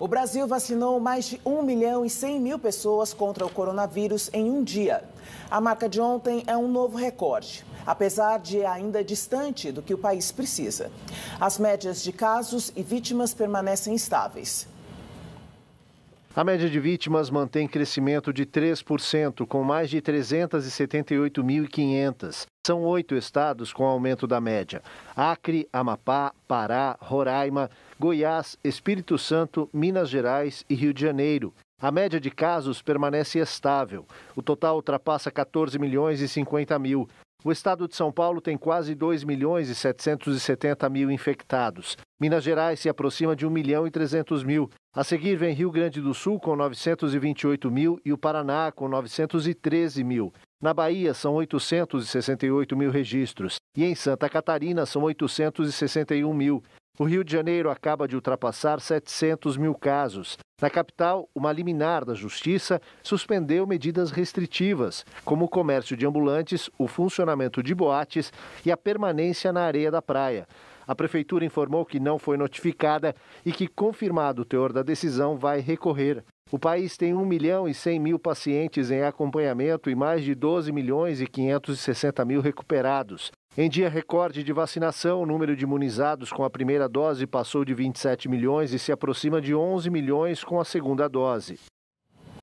O Brasil vacinou mais de 1 milhão e 100 mil pessoas contra o coronavírus em um dia. A marca de ontem é um novo recorde, apesar de ainda distante do que o país precisa. As médias de casos e vítimas permanecem estáveis. A média de vítimas mantém crescimento de 3%, com mais de 378.500. São oito estados com aumento da média: Acre, Amapá, Pará, Roraima, Goiás, Espírito Santo, Minas Gerais e Rio de Janeiro. A média de casos permanece estável. O total ultrapassa 14 milhões e 50 mil. O estado de São Paulo tem quase 2 milhões e 770 mil infectados. Minas Gerais se aproxima de 1 milhão e 300 mil. A seguir vem Rio Grande do Sul com 928 mil e o Paraná com 913 mil. Na Bahia são 868 mil registros e em Santa Catarina são 861 mil. O Rio de Janeiro acaba de ultrapassar 700 mil casos. Na capital, uma liminar da Justiça suspendeu medidas restritivas, como o comércio de ambulantes, o funcionamento de boates e a permanência na areia da praia. A prefeitura informou que não foi notificada e que, confirmado o teor da decisão, vai recorrer. O país tem 1 milhão e 100 mil pacientes em acompanhamento e mais de 12 milhões e 560 mil recuperados. Em dia recorde de vacinação, o número de imunizados com a primeira dose passou de 27 milhões e se aproxima de 11 milhões com a segunda dose.